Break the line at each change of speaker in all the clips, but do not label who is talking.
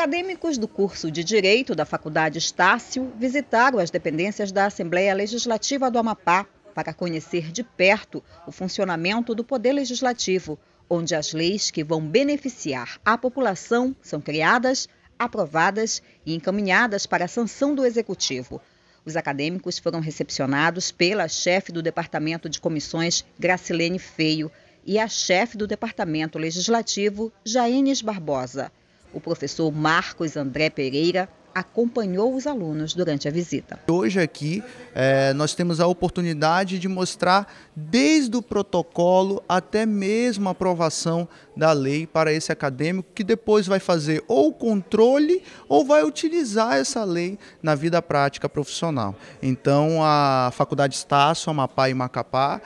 Acadêmicos do curso de Direito da Faculdade Estácio visitaram as dependências da Assembleia Legislativa do Amapá para conhecer de perto o funcionamento do Poder Legislativo, onde as leis que vão beneficiar a população são criadas, aprovadas e encaminhadas para a sanção do Executivo. Os acadêmicos foram recepcionados pela chefe do Departamento de Comissões, Gracilene Feio, e a chefe do Departamento Legislativo, Jaines Barbosa. O professor Marcos André Pereira acompanhou os alunos durante a visita. Hoje aqui
é, nós temos a oportunidade de mostrar desde o protocolo até mesmo a aprovação da lei para esse acadêmico que depois vai fazer ou controle ou vai utilizar essa lei na vida prática profissional. Então a Faculdade Estácio, Amapá e Macapá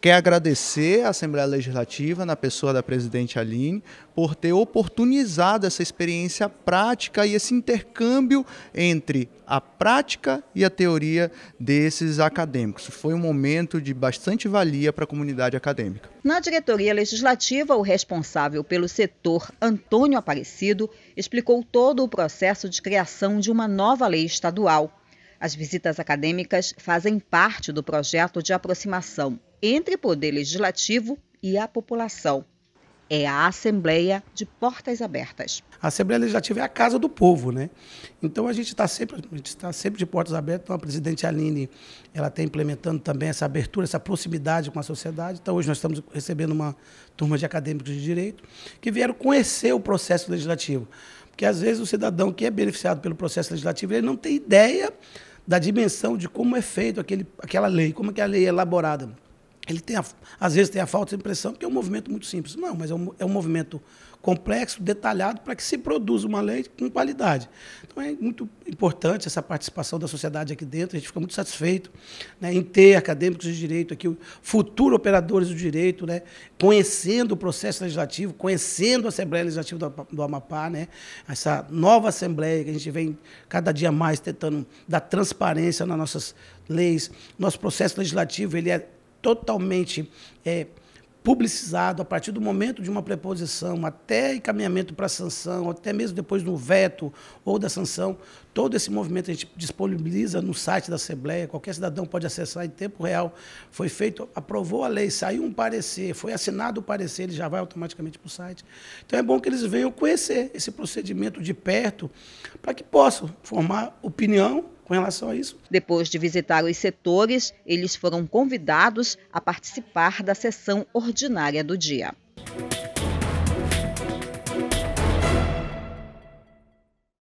Quer agradecer à Assembleia Legislativa, na pessoa da presidente Aline, por ter oportunizado essa experiência prática e esse intercâmbio entre a prática e a teoria desses acadêmicos. Foi um momento de bastante valia para a comunidade acadêmica.
Na diretoria legislativa, o responsável pelo setor, Antônio Aparecido, explicou todo o processo de criação de uma nova lei estadual. As visitas acadêmicas fazem parte do projeto de aproximação entre o Poder Legislativo e a população. É a Assembleia de Portas Abertas.
A Assembleia Legislativa é a casa do povo, né? Então a gente está sempre, a gente tá sempre de portas abertas. Então a presidente Aline ela está implementando também essa abertura, essa proximidade com a sociedade. Então hoje nós estamos recebendo uma turma de acadêmicos de direito que vieram conhecer o processo legislativo porque às vezes o cidadão que é beneficiado pelo processo legislativo, ele não tem ideia da dimensão de como é feito aquele, aquela lei, como é que a lei é elaborada ele tem a, às vezes tem a falta de impressão que é um movimento muito simples. Não, mas é um, é um movimento complexo, detalhado, para que se produza uma lei com qualidade. Então é muito importante essa participação da sociedade aqui dentro, a gente fica muito satisfeito né, em ter acadêmicos de direito aqui, futuros operadores do direito, né, conhecendo o processo legislativo, conhecendo a Assembleia Legislativa do, do Amapá, né, essa nova Assembleia que a gente vem cada dia mais tentando dar transparência nas nossas leis. Nosso processo legislativo ele é totalmente é, publicizado a partir do momento de uma preposição até encaminhamento para sanção, até mesmo depois do veto ou da sanção, Todo esse movimento a gente disponibiliza no site da Assembleia, qualquer cidadão pode acessar em tempo real. Foi feito, aprovou a lei, saiu um parecer, foi assinado o parecer, ele já vai automaticamente para o site. Então é bom que eles venham conhecer esse procedimento de
perto, para que possam formar opinião com relação a isso. Depois de visitar os setores, eles foram convidados a participar da sessão ordinária do dia.